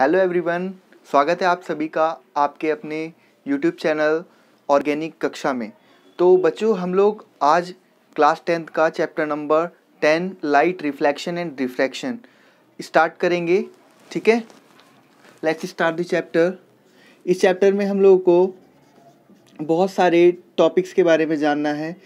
hello everyone स्वागत है आप सभी का आपके अपने यूट्यूब चैनल ऑर्गेनिक कक्षा में तो बच्चों हम लोग आज क्लास टेंथ का chapter number ten light reflection and refraction start करेंगे ठीक है लेट्स स्टार्ट द चैप्टर इस चैप्टर में हम लोगों को बहुत सारे टॉपिक्स के बारे में जानना है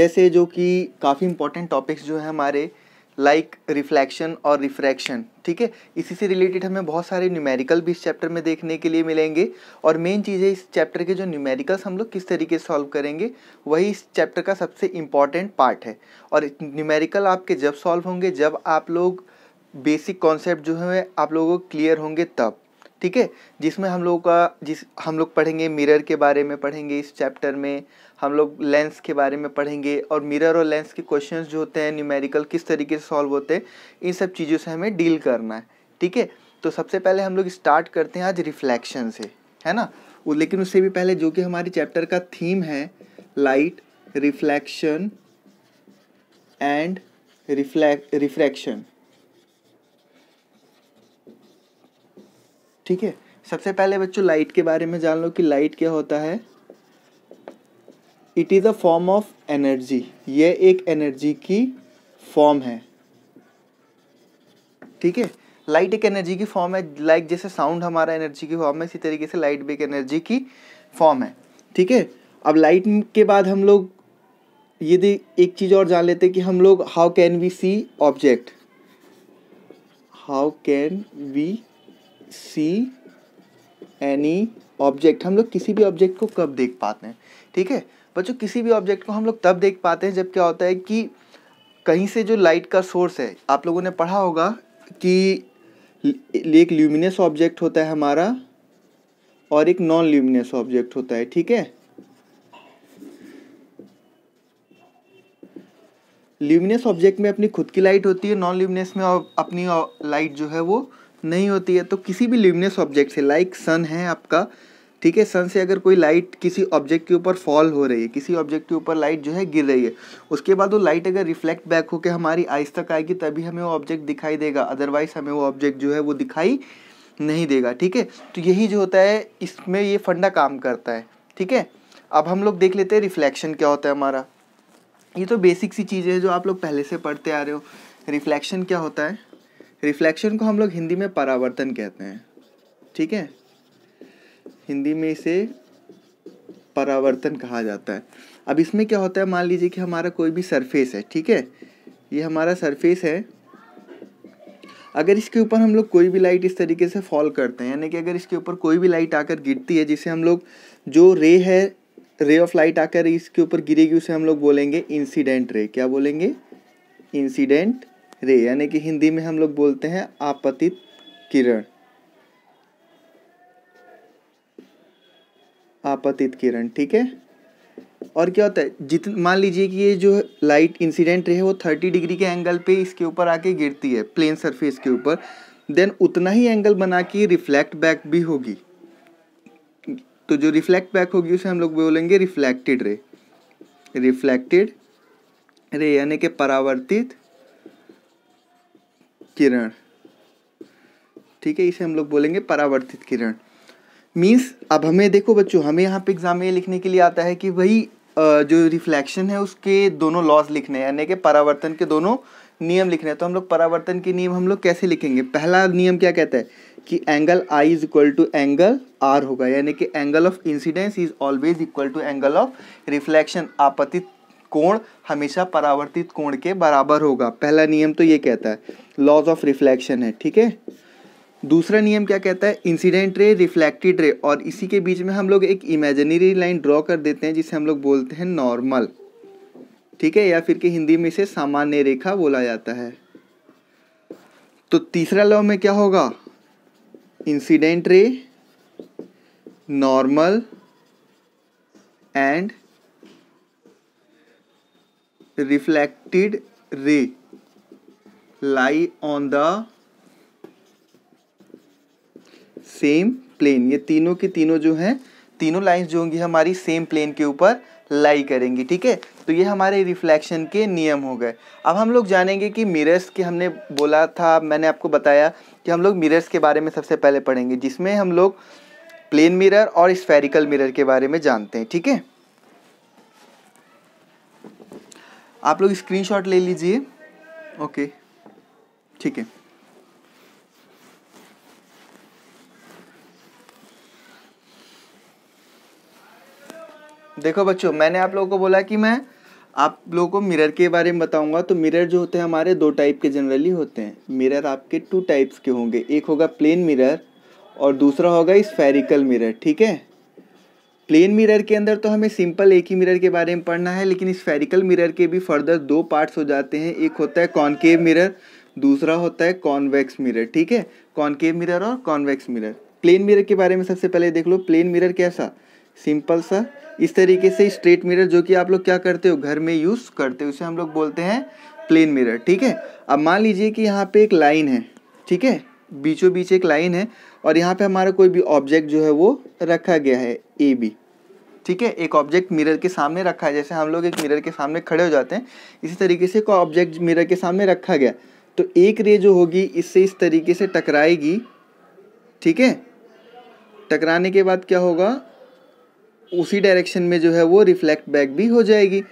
जैसे जो कि काफ़ी इम्पोर्टेंट टॉपिक्स जो है हमारे लाइक रिफ्लेक्शन और रिफ्रैक्शन ठीक है इसी से रिलेटेड हमें बहुत सारे न्यूमेरिकल भी इस चैप्टर में देखने के लिए मिलेंगे और मेन चीज़ है इस चैप्टर के जो न्यूमेरिकल्स हम लोग किस तरीके से सॉल्व करेंगे वही इस चैप्टर का सबसे इम्पॉर्टेंट पार्ट है और न्यूमेरिकल आपके जब सॉल्व होंगे जब आप लोग बेसिक कॉन्सेप्ट जो है आप लोगों को क्लियर होंगे तब ठीक है जिसमें हम लोगों का जिस हम लोग पढ़ेंगे मिरर के बारे में पढ़ेंगे इस चैप्टर में हम लोग लेंस के बारे में पढ़ेंगे और मिरर और लेंस के क्वेश्चंस जो होते हैं न्यूमेरिकल किस तरीके से सॉल्व होते हैं इन सब चीज़ों से हमें डील करना है ठीक है तो सबसे पहले हम लोग स्टार्ट करते हैं आज रिफ्लेक्शन से है ना लेकिन उससे भी पहले जो कि हमारे चैप्टर का थीम है light reflection and reflect refraction ठीक है सबसे पहले बच्चों लाइट के बारे में जान लो कि लाइट क्या होता है it is a form of energy ये एक एनर्जी की फॉर्म है ठीक है लाइट एक एनर्जी की फॉर्म है लाइक जैसे साउंड हमारा एनर्जी की फॉर्म है इसी तरीके से लाइट भी एक एनर्जी की फॉर्म है ठीक है अब लाइट के बाद हम लोग यदि एक चीज़ और जान लेते हैं कि हम लोग how can we see object how can we see any object हम लोग किसी भी ऑब्जेक्ट को कब देख पाते हैं ठीक है बच्चों किसी भी ऑब्जेक्ट को हम लोग तब देख पाते हैं जब क्या होता है कि कहीं से जो लाइट का सोर्स है आप लोगों ने पढ़ा होगा कि एक ल्यूमिनस ऑब्जेक्ट होता है हमारा और एक नॉन ल्यूमिनस ऑब्जेक्ट होता है ठीक है ल्यूमिनस ऑब्जेक्ट में अपनी खुद की लाइट होती है नॉन ल्यूमिनस में अपनी लाइट जो है वो नहीं होती है तो किसी भी ल्यूमिनस ऑब्जेक्ट से लाइक सन है आपका ठीक है सन से अगर कोई लाइट किसी ऑब्जेक्ट के ऊपर फॉल हो रही है किसी ऑब्जेक्ट के ऊपर लाइट जो है गिर रही है उसके बाद वो लाइट अगर रिफ्लेक्ट बैक होकर हमारी आइज तक आएगी तभी हमें वो ऑब्जेक्ट दिखाई देगा अदरवाइज हमें वो ऑब्जेक्ट जो है वो दिखाई नहीं देगा ठीक है तो यही जो होता है इसमें ये फंडा काम करता है ठीक है अब हम लोग देख लेते हैं रिफ्लेक्शन क्या होता है हमारा ये तो बेसिक सी चीज़ें हैं जो आप लोग पहले से पढ़ते आ रहे हो रिफ्लेक्शन क्या होता है रिफ्लेक्शन को हम लोग हिंदी में परावर्तन कहते हैं ठीक है हिंदी में इसे परावर्तन कहा जाता है अब इसमें क्या होता है मान लीजिए कि हमारा कोई भी सरफेस है ठीक है ये हमारा सरफेस है अगर इसके ऊपर हम लोग कोई भी लाइट इस तरीके से फॉल करते हैं यानी कि अगर इसके ऊपर कोई भी लाइट आकर गिरती है जिसे हम लोग जो रे है रे ऑफ लाइट आकर इसके ऊपर गिरेगी उसे हम लोग बोलेंगे इंसिडेंट रे क्या बोलेंगे इंसिडेंट रे यानी कि हिंदी में हम लोग बोलते हैं आपतित किरण आपतित किरण ठीक है और क्या होता है जितन मान लीजिए कि ये जो लाइट इंसिडेंट रहे वो थर्टी डिग्री के एंगल पे इसके ऊपर आके गिरती है प्लेन सरफेस के ऊपर देन उतना ही एंगल बना के रिफ्लेक्ट बैक भी होगी तो जो रिफ्लेक्ट बैक होगी उसे हम लोग बोलेंगे रिफ्लेक्टेड रे रिफ्लेक्टेड रे यानी कि परावर्तित किरण ठीक है इसे हम लोग बोलेंगे परावर्तित किरण मीन्स अब हमें देखो बच्चों हमें यहाँ पे एग्जाम में लिखने के लिए आता है कि वही जो रिफ्लेक्शन है उसके दोनों लॉज लिखने हैं यानी कि परावर्तन के दोनों नियम लिखने हैं तो हम लोग परावर्तन के नियम हम लोग कैसे लिखेंगे पहला नियम क्या कहता है कि angle I is equal to angle R होगा यानी कि angle of incidence is always equal to angle of reflection आपतित कोण हमेशा परावर्तित कोण के बराबर होगा पहला नियम तो ये कहता है लॉज ऑफ रिफ्लेक्शन है ठीक है दूसरा नियम क्या कहता है इंसिडेंट रे रिफ्लेक्टेड रे और इसी के बीच में हम लोग एक इमेजिनरी लाइन ड्रॉ कर देते हैं जिसे हम लोग बोलते हैं नॉर्मल ठीक है या फिर के हिंदी में इसे सामान्य रेखा बोला जाता है तो तीसरा लॉ में क्या होगा incident ray normal and reflected ray lie on the same plane ये तीनों के तीनों जो हैं तीनों लाइंस जो होंगी हमारी सेम प्लेन के ऊपर लाई करेंगी ठीक है तो ये हमारे रिफ्लेक्शन के नियम हो गए अब हम लोग जानेंगे कि मिरर्स के हमने बोला था मैंने आपको बताया कि हम लोग मिरर्स के बारे में सबसे पहले पढ़ेंगे जिसमें हम लोग प्लेन मिरर और स्फेरिकल मिरर के बारे में जानते हैं ठीक है आप लोग स्क्रीनशॉट ले लीजिए ओके ठीक है देखो बच्चों मैंने आप लोगों को बोला कि मैं आप लोगों को मिरर के बारे में बताऊंगा तो मिरर जो होते हैं हमारे दो टाइप के जनरली होते हैं मिरर आपके टू टाइप्स के होंगे एक होगा प्लेन मिरर और दूसरा होगा स्फेरिकल मिरर ठीक है प्लेन मिरर के अंदर तो हमें सिंपल एक ही मिरर के बारे में पढ़ना है लेकिन स्फेरिकल मिरर के भी फर्दर दो पार्ट्स हो जाते हैं एक होता है कॉन्केव मिरर दूसरा होता है कॉन्वेक्स मिरर ठीक है कॉन्केव मिरर और कॉन्वेक्स मिरर प्लेन मिरर के बारे में सबसे पहले देख लो प्लेन मिरर कैसा सिंपल सा इस तरीके से स्ट्रेट मिरर जो कि आप लोग क्या करते हो घर में यूज़ करते हो उसे हम लोग बोलते हैं प्लेन मिरर ठीक है अब मान लीजिए कि यहाँ पे एक लाइन है ठीक है बीचों बीच एक लाइन है और यहाँ पे हमारा कोई भी ऑब्जेक्ट जो है वो रखा गया है ए बी ठीक है एक ऑब्जेक्ट मिरर के सामने रखा है जैसे हम लोग एक मिरर के सामने खड़े हो जाते हैं इसी तरीके से एक ऑब्जेक्ट मिरर के सामने रखा गया तो एक रे जो होगी इससे इस तरीके से टकराएगी ठीक है टकराने के बाद क्या होगा उसी डायरेक्शन में जो है वो रिफ्लेक्ट बैक भी हो जाएगी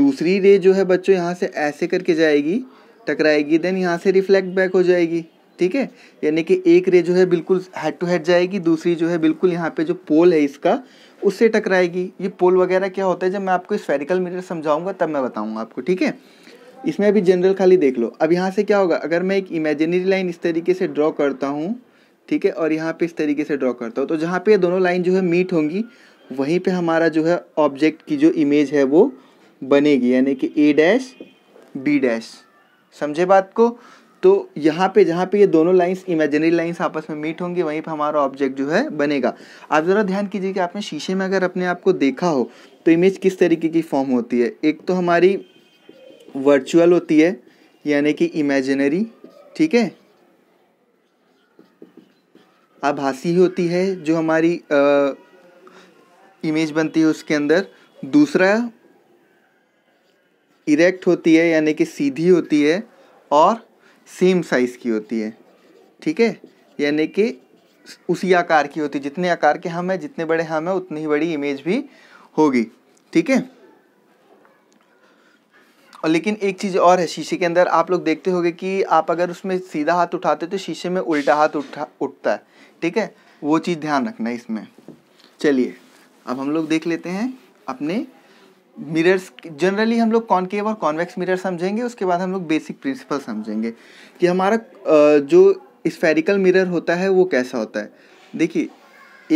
दूसरी रे जो है बच्चों यहाँ से ऐसे करके जाएगी टकराएगी देन यहाँ से रिफ्लेक्ट बैक हो जाएगी ठीक है यानी कि एक रे जो है बिल्कुल हेड टू हेड जाएगी दूसरी जो है बिल्कुल यहाँ पे जो पोल है इसका उससे टकराएगी ये पोल वगैरह क्या होता है जब मैं आपको स्फेरिकल मिरर समझाऊंगा तब मैं बताऊंगा आपको ठीक है इसमें अभी जनरल खाली देख लो अब यहाँ से क्या होगा अगर मैं एक इमेजिनरी लाइन इस तरीके से ड्रॉ करता हूँ ठीक है और यहाँ पे इस तरीके से ड्रॉ करता हूँ तो जहाँ पे ये दोनों लाइन जो है मीट होंगी वहीं पे हमारा जो है ऑब्जेक्ट की जो इमेज है वो बनेगी यानी कि ए डैश बी डैश समझे बात को तो यहाँ पे जहाँ पे ये दोनों लाइंस इमेजनरी लाइंस आपस में मीट होंगी वहीं पे हमारा ऑब्जेक्ट जो है बनेगा आप ज़रा ध्यान कीजिए कि आपने शीशे में अगर अपने आप को देखा हो तो इमेज किस तरीके की फॉर्म होती है एक तो हमारी वर्चुअल होती है यानी कि इमेजनरी ठीक है आभासी होती है जो हमारी आ, इमेज बनती है उसके अंदर दूसरा इरेक्ट होती है यानी कि सीधी होती है और सेम साइज़ की होती है ठीक है यानी कि उसी आकार की होती है जितने आकार के हम हैं जितने बड़े हम हैं उतनी ही बड़ी इमेज भी होगी ठीक है और लेकिन एक चीज़ और है शीशे के अंदर आप लोग देखते होंगे कि आप अगर उसमें सीधा हाथ उठाते तो शीशे में उल्टा हाथ उठा उठता है ठीक है वो चीज़ ध्यान रखना है इसमें चलिए अब हम लोग देख लेते हैं अपने मिरर्स जनरली हम लोग कॉन्केव और कॉन्वेक्स मिरर समझेंगे उसके बाद हम लोग बेसिक प्रिंसिपल समझेंगे कि हमारा जो स्फेरिकल मिरर होता है वो कैसा होता है देखिए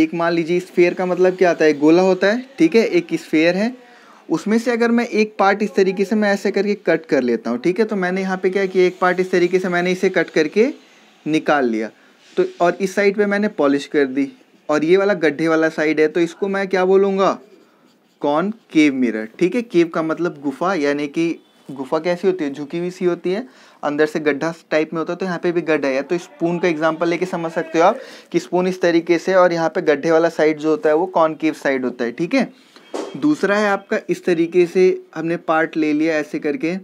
एक मान लीजिए स्फेयर का मतलब क्या आता है गोला होता है ठीक है एक स्फेयर है उसमें से अगर मैं एक पार्ट इस तरीके से मैं ऐसे करके कट कर लेता हूँ ठीक है तो मैंने यहाँ पे क्या किया एक पार्ट इस तरीके से मैंने इसे कट करके निकाल लिया तो और इस साइड पे मैंने पॉलिश कर दी और ये वाला गड्ढे वाला साइड है तो इसको मैं क्या बोलूँगा कौन केव मिरर ठीक है केव का मतलब गुफा यानी कि गुफा कैसी होती है झुकी हुई सी होती है अंदर से गड्ढा टाइप में होता है तो यहाँ पे भी गड्ढा है तो स्पून का एग्जांपल लेके समझ सकते हो आप कि स्पून इस तरीके से और यहाँ पे गड्ढे वाला साइड जो होता है वो कॉनकेव साइड होता है ठीक है दूसरा है आपका इस तरीके से हमने पार्ट ले लिया ऐसे करके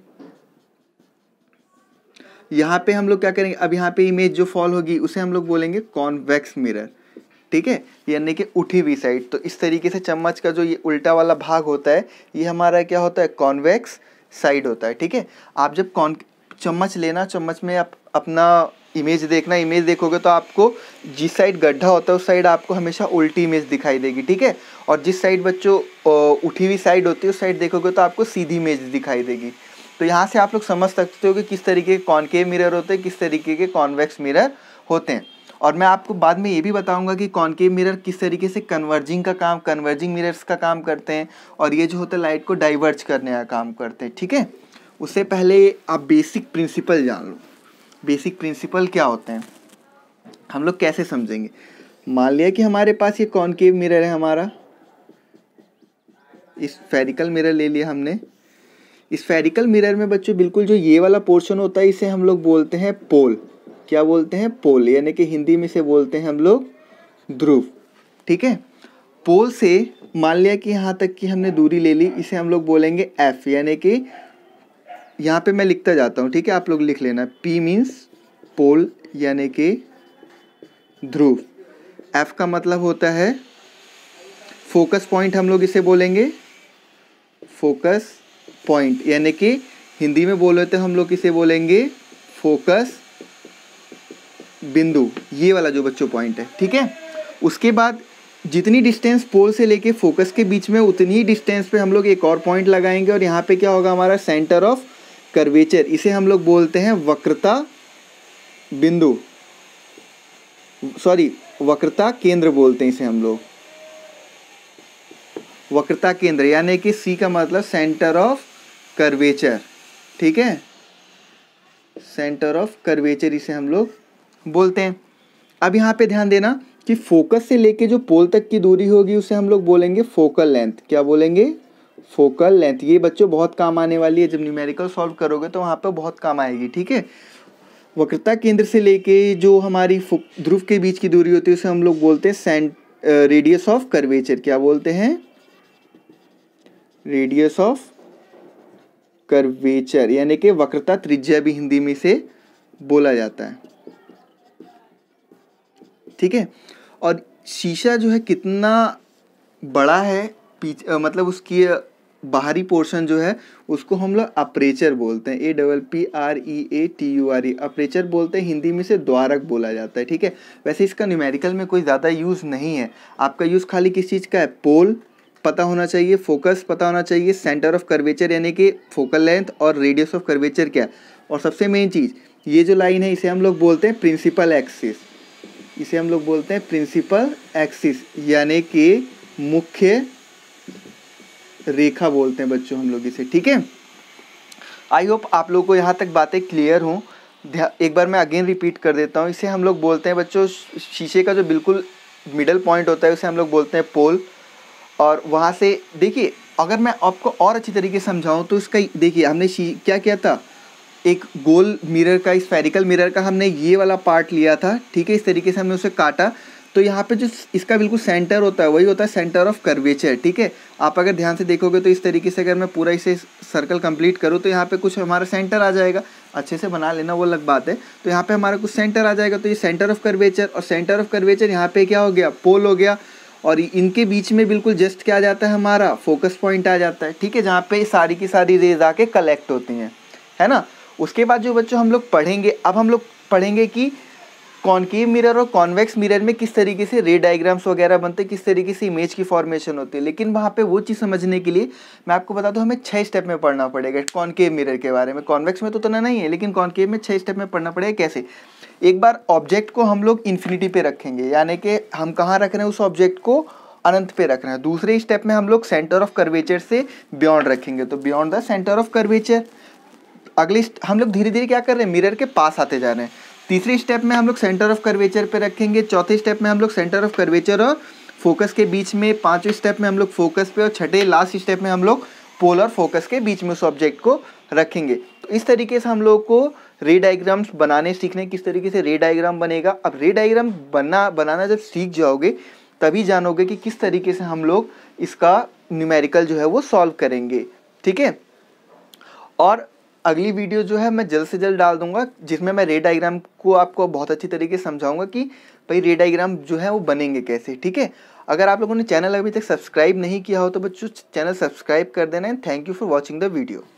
यहाँ पे हम लोग क्या करेंगे अब यहाँ पे इमेज जो फॉल होगी उसे हम लोग बोलेंगे कॉन्वेक्स मिरर ठीक है यानी कि उठी हुई साइड तो इस तरीके से चम्मच का जो ये उल्टा वाला भाग होता है ये हमारा क्या होता है कॉन्वेक्स साइड होता है ठीक है आप जब कॉन चम्मच लेना चम्मच में आप अपना इमेज देखना इमेज देखोगे तो आपको जिस साइड गड्ढा होता है उस साइड आपको हमेशा उल्टी इमेज दिखाई देगी ठीक है और जिस साइड बच्चों उठी हुई साइड होती है उस साइड देखोगे तो आपको सीधी इमेज दिखाई देगी तो यहाँ से आप लोग समझ सकते हो कि किस तरीके के कॉनकेव मिरर होते हैं किस तरीके के कॉन्वेक्स मिरर होते हैं और मैं आपको बाद में ये भी बताऊंगा कि कॉनकेव मिरर किस तरीके से कन्वर्जिंग का काम कन्वर्जिंग मिरर्स का काम करते हैं और ये जो होता है लाइट को डाइवर्ज करने का काम करते हैं ठीक है उससे पहले आप बेसिक प्रिंसिपल जान लो बेसिक प्रिंसिपल क्या होते हैं हम लोग कैसे समझेंगे मान लिया कि हमारे पास ये कॉन्केव मिरर है हमारा इस फेरिकल मिरर ले लिया हमने इस फेरिकल मिरर में बच्चों बिल्कुल जो ये वाला पोर्शन होता है इसे हम लोग बोलते हैं पोल क्या बोलते हैं पोल यानी कि हिंदी में से बोलते हैं हम लोग ध्रुव ठीक है पोल से मान लिया कि यहाँ तक की हमने दूरी ले ली इसे हम लोग बोलेंगे एफ यानी कि यहाँ पे मैं लिखता जाता हूँ ठीक है आप लोग लिख लेना पी मीन्स पोल यानी कि ध्रुव एफ का मतलब होता है फोकस पॉइंट हम लोग इसे बोलेंगे फोकस पॉइंट यानी कि हिंदी में बोले तो हम लोग इसे बोलेंगे फोकस बिंदु ये वाला जो बच्चों पॉइंट है ठीक है उसके बाद जितनी डिस्टेंस पोल से लेके फोकस के बीच में उतनी डिस्टेंस पे हम लोग एक और पॉइंट लगाएंगे और यहाँ पे क्या होगा हमारा सेंटर ऑफ कर्वेचर इसे हम लोग बोलते हैं वक्रता बिंदु सॉरी वक्रता केंद्र बोलते हैं इसे हम लोग वक्रता केंद्र यानी कि सी का मतलब सेंटर ऑफ कर्वेचर ठीक है सेंटर ऑफ कर्वेचर इसे हम लोग बोलते हैं अब यहाँ पे ध्यान देना कि फोकस से लेके जो पोल तक की दूरी होगी उसे हम लोग बोलेंगे फोकल लेंथ क्या बोलेंगे फोकल लेंथ ये बच्चों बहुत काम आने वाली है जब न्यूमेरिकल सॉल्व करोगे तो वहाँ पर बहुत काम आएगी ठीक है वक्रता केंद्र से लेके जो हमारी ध्रुव के बीच की दूरी होती है उसे हम लोग बोलते हैं सेंट रेडियस ऑफ कर्वेचर क्या बोलते हैं रेडियस ऑफ कर्वेचर यानी कि वक्रता त्रिज्या भी हिंदी में से बोला जाता है ठीक है और शीशा जो है कितना बड़ा है पीछे मतलब उसकी बाहरी पोर्शन जो है उसको हम लोग अप्रेचर बोलते हैं A double P R E A T U R E aperture बोलते हैं हिंदी में से द्वारक बोला जाता है ठीक है वैसे इसका न्यूमेरिकल में कोई ज़्यादा यूज़ नहीं है आपका यूज़ खाली किस चीज़ का है पोल पता होना चाहिए फोकस पता होना चाहिए सेंटर ऑफ कर्वेचर यानी कि फोकल लेंथ और रेडियस ऑफ कर्वेचर क्या और सबसे मेन चीज़ ये जो लाइन है इसे हम लोग बोलते हैं प्रिंसिपल एक्सिस इसे हम लोग बोलते हैं प्रिंसिपल एक्सिस यानी कि मुख्य रेखा बोलते हैं बच्चों हम लोग इसे ठीक है आई होप आप लोग को यहाँ तक बातें क्लियर हों एक बार मैं अगेन रिपीट कर देता हूँ इसे हम लोग बोलते हैं बच्चों शीशे का जो बिल्कुल मिडल पॉइंट होता है उसे हम लोग बोलते हैं पोल और वहाँ से देखिए अगर मैं आपको और अच्छी तरीके से समझाऊँ तो इसका देखिए हमने क्या किया था एक गोल मिरर का स्पेरिकल मिरर का हमने ये वाला पार्ट लिया था ठीक है इस तरीके से हमने उसे काटा तो यहाँ पे जो इसका बिल्कुल सेंटर होता है वही होता है सेंटर ऑफ कर्वेचर ठीक है आप अगर ध्यान से देखोगे तो इस तरीके से अगर मैं पूरा इसे सर्कल कंप्लीट करूँ तो यहाँ पे कुछ हमारा सेंटर आ जाएगा अच्छे से बना लेना वो अलग बात है तो यहाँ पे हमारा कुछ सेंटर आ जाएगा तो ये सेंटर ऑफ कर्वेचर और सेंटर ऑफ कर्वेचर यहाँ पे क्या हो गया पोल हो गया और इनके बीच में बिल्कुल जस्ट क्या आ जाता है हमारा फोकस पॉइंट आ जाता है ठीक है जहाँ पे सारी की सारी रेज आके कलेक्ट होती हैं है ना उसके बाद जो बच्चों हम लोग पढ़ेंगे अब हम लोग पढ़ेंगे कि कॉन्केव मिरर और कॉन्वेक्स मिरर में किस तरीके से रे डायग्राम्स वगैरह बनते हैं किस तरीके से इमेज की फॉर्मेशन होती है लेकिन वहाँ पे वो चीज़ समझने के लिए मैं आपको बता दूँ हमें छः स्टेप में पढ़ना पड़ेगा कॉन्केव मिरर के बारे में कॉन्वेक्स में तो उतना नहीं है लेकिन कॉन्केव में छः स्टेप में पढ़ना पड़ेगा कैसे एक बार ऑब्जेक्ट को हम लोग इन्फिनिटी पे रखेंगे यानी कि हम कहाँ रख रहे हैं उस ऑब्जेक्ट को अनंत पे रख रहे हैं दूसरे स्टेप में हम लोग सेंटर ऑफ कर्वेचर से बियॉन्ड रखेंगे तो beyond the centre of curvature अगली हम लोग धीरे धीरे क्या कर रहे हैं मिरर के पास आते जा रहे हैं तीसरी स्टेप में हम लोग सेंटर ऑफ कर्वेचर पे रखेंगे चौथे स्टेप में हम लोग सेंटर ऑफ कर्वेचर और फोकस के बीच में पांचवें स्टेप में हम लोग फोकस पे और छठे लास्ट स्टेप में हम लोग पोल और फोकस के बीच में उस ऑब्जेक्ट को रखेंगे तो इस तरीके से हम लोग को रे डाइग्राम्स बनाने सीखने किस तरीके से रे डाइग्राम बनेगा अब रे डाइग्राम बनना बनाना जब सीख जाओगे तभी जानोगे कि किस तरीके से हम लोग इसका न्यूमेरिकल जो है वो सॉल्व करेंगे ठीक है और अगली वीडियो जो है मैं जल्द से जल्द डाल दूंगा जिसमें मैं रे डाइग्राम को आपको बहुत अच्छी तरीके से समझाऊंगा कि भाई रे डाइग्राम जो है वो बनेंगे कैसे ठीक है अगर आप लोगों ने चैनल अभी तक सब्सक्राइब नहीं किया हो तो बच्चों चैनल सब्सक्राइब कर देना है thank you for watching the video